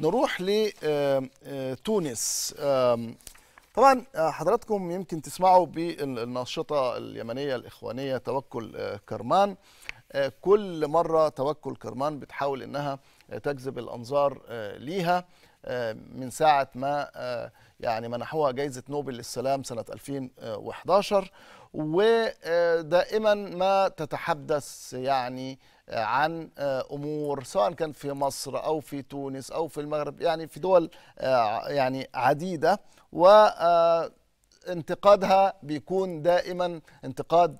نروح لتونس آه، طبعا آه، حضراتكم يمكن تسمعوا بالناشطة اليمنية الإخوانية توكل آه، كرمان كل مرة توكل كرمان بتحاول أنها تجذب الأنظار ليها آه، من ساعة ما آه، يعني منحوها جائزة نوبل للسلام سنة 2011 ودائما ما تتحدث يعني آه، عن امور سواء كان في مصر او في تونس او في المغرب يعني في دول يعني عديده و انتقادها بيكون دائما انتقاد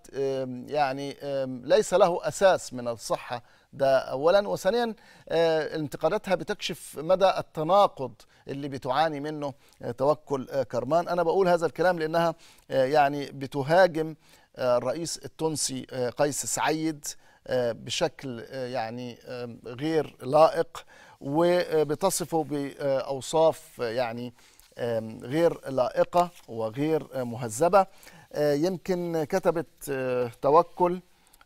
يعني ليس له اساس من الصحه ده اولا وثانيا آه، انتقاداتها بتكشف مدى التناقض اللي بتعاني منه آه، توكل آه، كرمان انا بقول هذا الكلام لانها يعني بتهاجم الرئيس التونسي قيس سعيد بشكل يعني غير لائق وبتصفه باوصاف يعني غير لائقة وغير مهذبة آه، يمكن كتبت آه، توكل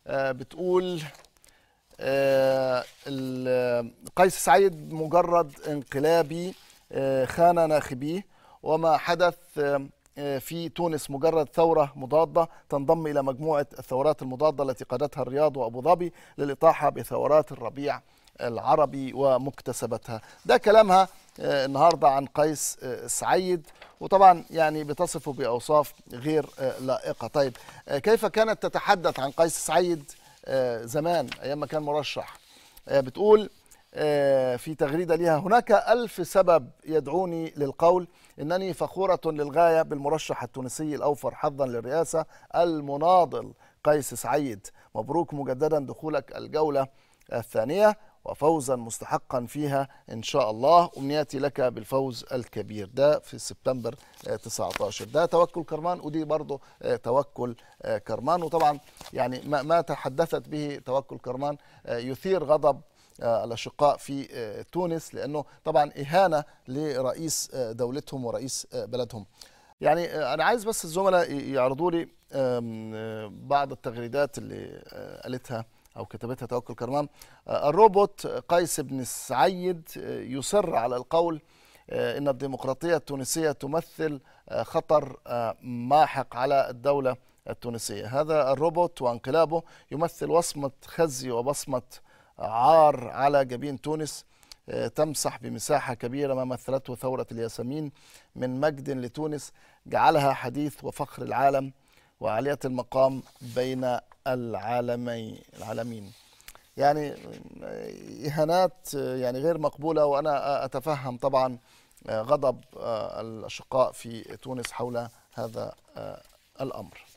آه، بتقول قيس سعيد مجرد انقلابي خان ناخبيه وما حدث في تونس مجرد ثورة مضادة تنضم إلى مجموعة الثورات المضادة التي قادتها الرياض وأبو ظبي للإطاحة بثورات الربيع العربي ومكتسبتها ده كلامها آه، النهارده عن قيس آه، سعيد وطبعا يعني بتصفه باوصاف غير آه، لائقه طيب كيف كانت تتحدث عن قيس سعيد زمان ايام ما كان مرشح بتقول في تغريدة لها هناك ألف سبب يدعوني للقول إنني فخورة للغاية بالمرشح التونسي الأوفر حظا للرئاسة المناضل قيس سعيد مبروك مجددا دخولك الجولة الثانية وفوزا مستحقا فيها إن شاء الله أمنياتي لك بالفوز الكبير ده في سبتمبر 19 آه، ده توكل كرمان ودي برضه آه، توكل آه، كرمان وطبعا يعني ما تحدثت به توكل كرمان يثير غضب الاشقاء في تونس لانه طبعا اهانه لرئيس دولتهم ورئيس بلدهم. يعني انا عايز بس الزملاء يعرضوا لي بعض التغريدات اللي قالتها أو كتبتها توكل كرمان آه، الروبوت قيس بن سعيد آه، يصر على القول آه، إن الديمقراطية التونسية تمثل خطر ماحق على الدولة التونسية هذا الروبوت وانقلابه يمثل وصمة خزي وبصمة عار على جبين تونس تمسح بمساحة كبيرة ما مثلته ثورة الياسمين من مجد لتونس جعلها حديث وفخر العالم وعالية المقام بين العالمين العالمين يعني إهانات يعني غير مقبولة وأنا أتفهم طبعا غضب الأشقاء في تونس حول هذا الأمر